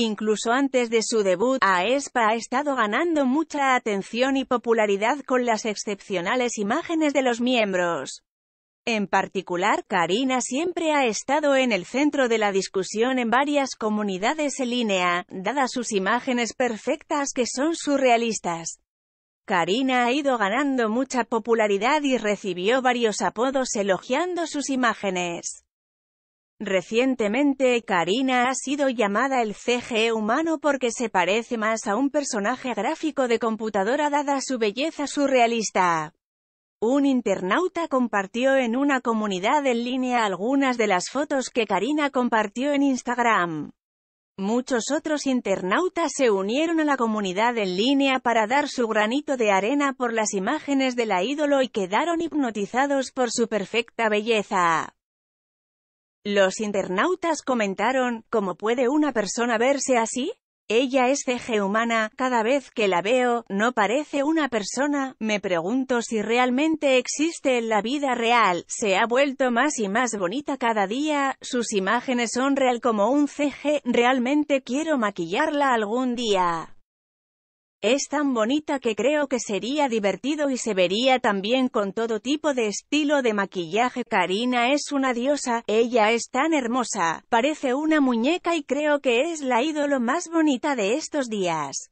Incluso antes de su debut, Aespa ha estado ganando mucha atención y popularidad con las excepcionales imágenes de los miembros. En particular, Karina siempre ha estado en el centro de la discusión en varias comunidades en línea, dadas sus imágenes perfectas que son surrealistas. Karina ha ido ganando mucha popularidad y recibió varios apodos elogiando sus imágenes. Recientemente Karina ha sido llamada el CGE humano porque se parece más a un personaje gráfico de computadora dada su belleza surrealista. Un internauta compartió en una comunidad en línea algunas de las fotos que Karina compartió en Instagram. Muchos otros internautas se unieron a la comunidad en línea para dar su granito de arena por las imágenes de la ídolo y quedaron hipnotizados por su perfecta belleza. Los internautas comentaron, ¿cómo puede una persona verse así? Ella es CG humana, cada vez que la veo, no parece una persona, me pregunto si realmente existe en la vida real, se ha vuelto más y más bonita cada día, sus imágenes son real como un CG, realmente quiero maquillarla algún día. Es tan bonita que creo que sería divertido y se vería también con todo tipo de estilo de maquillaje. Karina es una diosa, ella es tan hermosa, parece una muñeca y creo que es la ídolo más bonita de estos días.